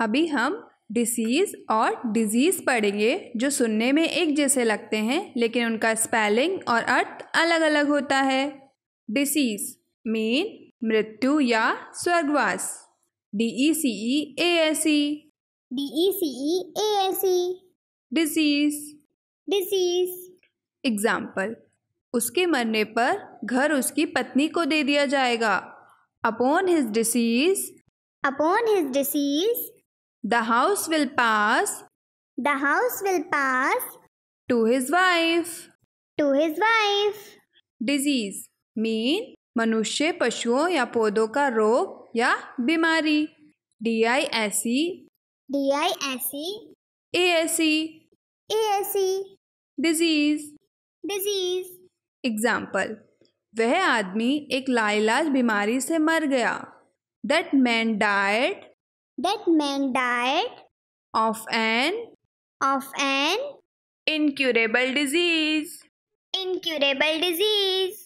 अभी हम डिसीज़ और डिज़ीज़ पढ़ेंगे जो सुनने में एक जैसे लगते हैं लेकिन उनका स्पेलिंग और अर्थ अलग अलग होता है डिसीज़ मीन मृत्यु या स्वर्गवास D E C E A S E D E C E A S E decease decease example उसके मरने पर घर उसकी पत्नी को दे दिया जाएगा upon his decease upon his decease The house will pass. The house will pass. To his wife. To his wife. Disease mean मनुष्य पशुओं या पौधों का रोग या बीमारी D I S C D I S C A S C A S C disease disease example वह आदमी एक लाइलाज बीमारी से मर गया that man died That man died of an of an incurable disease. Incurable disease.